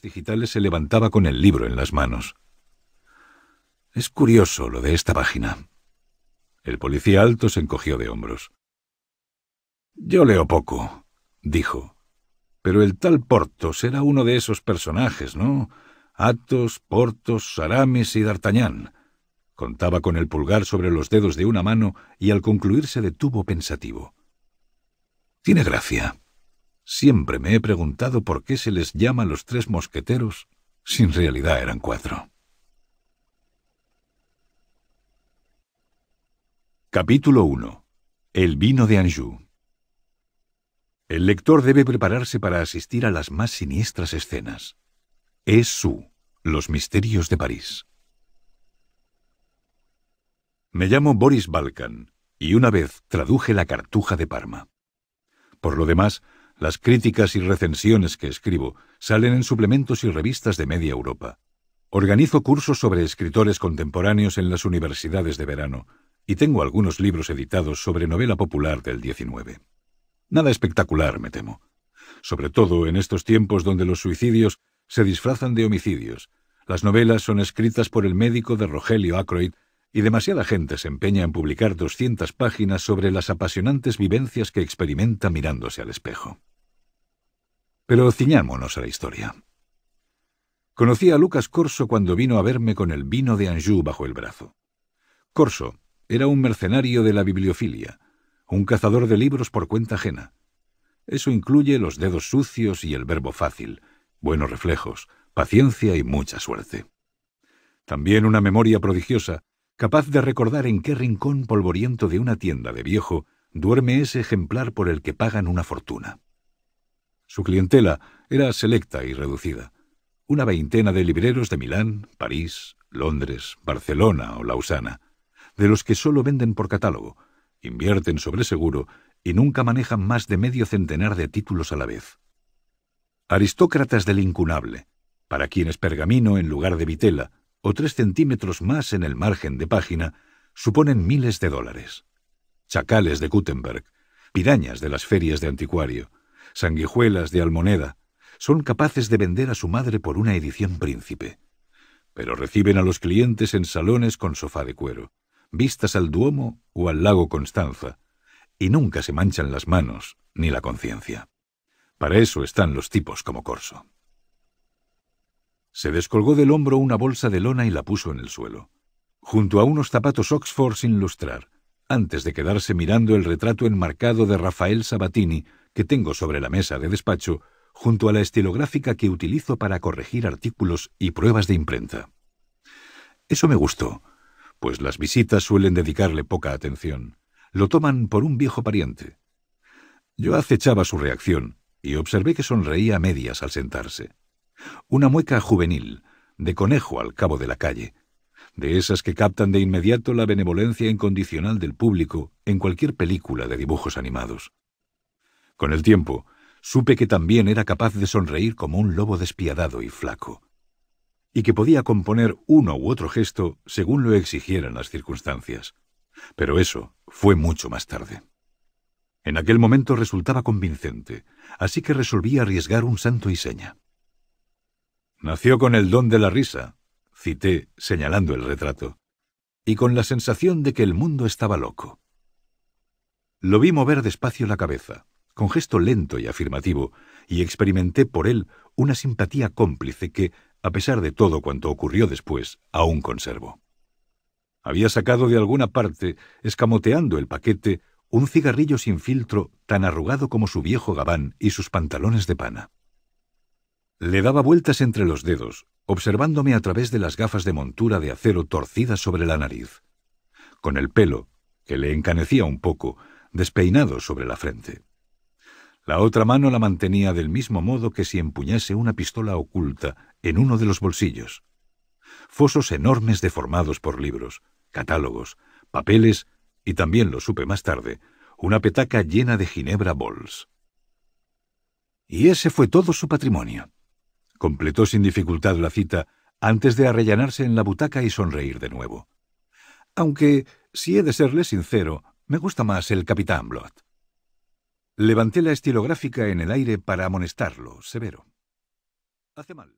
digitales se levantaba con el libro en las manos. Es curioso lo de esta página. El policía alto se encogió de hombros. Yo leo poco, dijo. Pero el tal Portos era uno de esos personajes, ¿no? Atos, Portos, Aramis y D'Artagnan. Contaba con el pulgar sobre los dedos de una mano y al concluir se detuvo pensativo. Tiene gracia, Siempre me he preguntado por qué se les llama los tres mosqueteros si en realidad eran cuatro. Capítulo 1. El vino de Anjou. El lector debe prepararse para asistir a las más siniestras escenas. Es su Los misterios de París. Me llamo Boris Balkan y una vez traduje la cartuja de Parma. Por lo demás, las críticas y recensiones que escribo salen en suplementos y revistas de media Europa. Organizo cursos sobre escritores contemporáneos en las universidades de verano y tengo algunos libros editados sobre novela popular del XIX. Nada espectacular, me temo. Sobre todo en estos tiempos donde los suicidios se disfrazan de homicidios. Las novelas son escritas por el médico de Rogelio Ackroyd y demasiada gente se empeña en publicar 200 páginas sobre las apasionantes vivencias que experimenta mirándose al espejo. Pero ciñámonos a la historia. Conocí a Lucas Corso cuando vino a verme con el vino de Anjou bajo el brazo. Corso era un mercenario de la bibliofilia, un cazador de libros por cuenta ajena. Eso incluye los dedos sucios y el verbo fácil, buenos reflejos, paciencia y mucha suerte. También una memoria prodigiosa capaz de recordar en qué rincón polvoriento de una tienda de viejo duerme ese ejemplar por el que pagan una fortuna. Su clientela era selecta y reducida. Una veintena de libreros de Milán, París, Londres, Barcelona o Lausana, de los que solo venden por catálogo, invierten sobre seguro y nunca manejan más de medio centenar de títulos a la vez. Aristócratas del incunable, para quienes pergamino en lugar de vitela, o tres centímetros más en el margen de página suponen miles de dólares. Chacales de Gutenberg, pirañas de las ferias de anticuario, sanguijuelas de Almoneda, son capaces de vender a su madre por una edición príncipe. Pero reciben a los clientes en salones con sofá de cuero, vistas al Duomo o al lago Constanza, y nunca se manchan las manos ni la conciencia. Para eso están los tipos como Corso. Se descolgó del hombro una bolsa de lona y la puso en el suelo, junto a unos zapatos Oxford sin lustrar, antes de quedarse mirando el retrato enmarcado de Rafael Sabatini que tengo sobre la mesa de despacho, junto a la estilográfica que utilizo para corregir artículos y pruebas de imprenta. Eso me gustó, pues las visitas suelen dedicarle poca atención. Lo toman por un viejo pariente. Yo acechaba su reacción y observé que sonreía a medias al sentarse. Una mueca juvenil, de conejo al cabo de la calle, de esas que captan de inmediato la benevolencia incondicional del público en cualquier película de dibujos animados. Con el tiempo, supe que también era capaz de sonreír como un lobo despiadado y flaco, y que podía componer uno u otro gesto según lo exigieran las circunstancias. Pero eso fue mucho más tarde. En aquel momento resultaba convincente, así que resolví arriesgar un santo y seña. Nació con el don de la risa, cité señalando el retrato, y con la sensación de que el mundo estaba loco. Lo vi mover despacio la cabeza, con gesto lento y afirmativo, y experimenté por él una simpatía cómplice que, a pesar de todo cuanto ocurrió después, aún conservo. Había sacado de alguna parte, escamoteando el paquete, un cigarrillo sin filtro tan arrugado como su viejo gabán y sus pantalones de pana. Le daba vueltas entre los dedos, observándome a través de las gafas de montura de acero torcidas sobre la nariz, con el pelo, que le encanecía un poco, despeinado sobre la frente. La otra mano la mantenía del mismo modo que si empuñase una pistola oculta en uno de los bolsillos. Fosos enormes deformados por libros, catálogos, papeles y también lo supe más tarde, una petaca llena de ginebra bols. Y ese fue todo su patrimonio. Completó sin dificultad la cita antes de arrellanarse en la butaca y sonreír de nuevo. Aunque, si he de serle sincero, me gusta más el capitán blood Levanté la estilográfica en el aire para amonestarlo, severo. Hace mal.